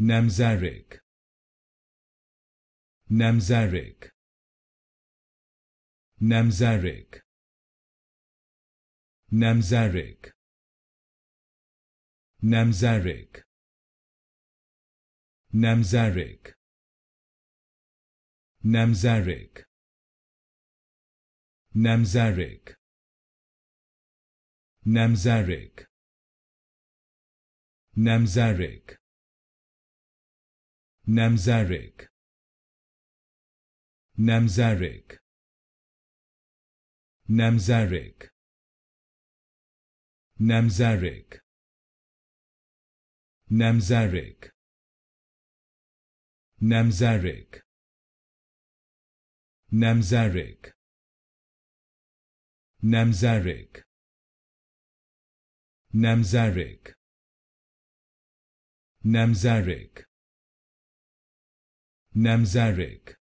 Namzarek Namzarek Namzarek Namzarek Namzarek Namzarek Namzarek Namzarek Namzarek Namzarek Namzarek Namzarek Namzarek Namzarek Namzarek Namzarek Namzarek Namzarek Namzarek Namzarek namzarek